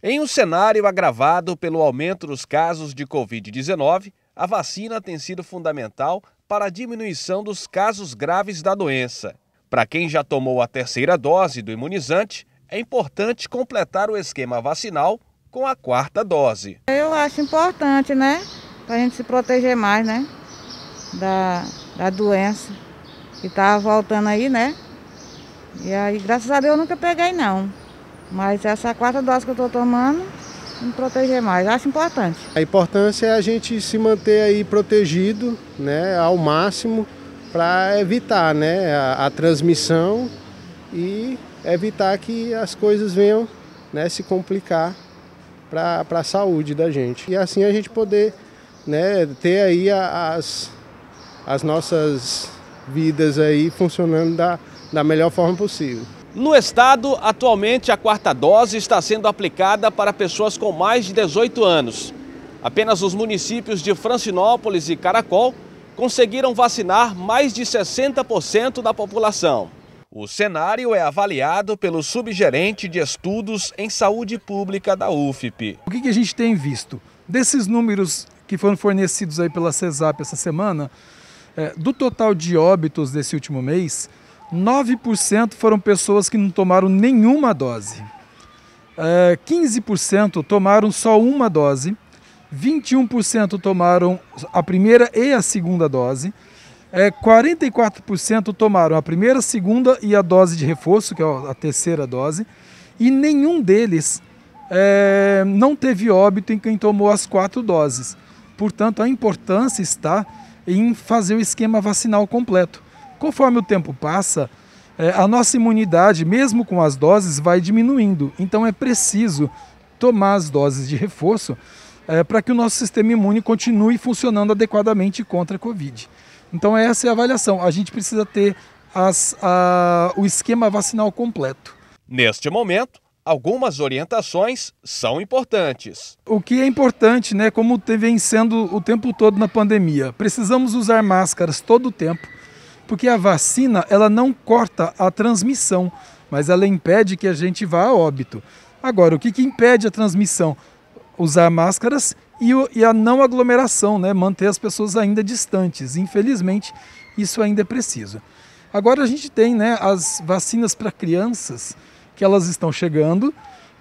Em um cenário agravado pelo aumento dos casos de Covid-19, a vacina tem sido fundamental para a diminuição dos casos graves da doença. Para quem já tomou a terceira dose do imunizante, é importante completar o esquema vacinal com a quarta dose. Eu acho importante, né? Para a gente se proteger mais, né? Da, da doença que está voltando aí, né? E aí, graças a Deus, eu nunca peguei, não. Mas essa quarta dose que eu estou tomando, me proteger mais, acho importante. A importância é a gente se manter aí protegido, né, ao máximo, para evitar, né, a, a transmissão e evitar que as coisas venham, né, se complicar para a saúde da gente. E assim a gente poder, né, ter aí as, as nossas vidas aí funcionando da, da melhor forma possível. No estado, atualmente a quarta dose está sendo aplicada para pessoas com mais de 18 anos. Apenas os municípios de Francinópolis e Caracol conseguiram vacinar mais de 60% da população. O cenário é avaliado pelo subgerente de estudos em saúde pública da UFP. O que a gente tem visto? Desses números que foram fornecidos aí pela CESAP essa semana, eh, do total de óbitos desse último mês, 9% foram pessoas que não tomaram nenhuma dose. 15% é, tomaram só uma dose, 21% tomaram a primeira e a segunda dose, 44% é, tomaram a primeira, segunda e a dose de reforço, que é a terceira dose, e nenhum deles é, não teve óbito em quem tomou as quatro doses. Portanto, a importância está em fazer o esquema vacinal completo. Conforme o tempo passa, é, a nossa imunidade, mesmo com as doses, vai diminuindo. Então é preciso tomar as doses de reforço é, para que o nosso sistema imune continue funcionando adequadamente contra a Covid. Então essa é a avaliação. A gente precisa ter as, a, o esquema vacinal completo. Neste momento, algumas orientações são importantes. O que é importante, né, como vem sendo o tempo todo na pandemia, precisamos usar máscaras todo o tempo porque a vacina ela não corta a transmissão, mas ela impede que a gente vá a óbito. Agora, o que, que impede a transmissão? Usar máscaras e, o, e a não aglomeração, né? manter as pessoas ainda distantes. Infelizmente, isso ainda é preciso. Agora a gente tem né, as vacinas para crianças que elas estão chegando.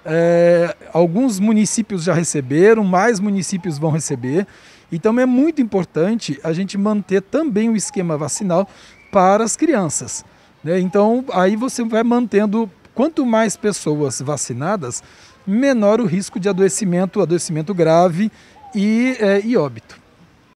É, alguns municípios já receberam, mais municípios vão receber. Então é muito importante a gente manter também o esquema vacinal para as crianças. Né? Então, aí você vai mantendo, quanto mais pessoas vacinadas, menor o risco de adoecimento, adoecimento grave e, é, e óbito.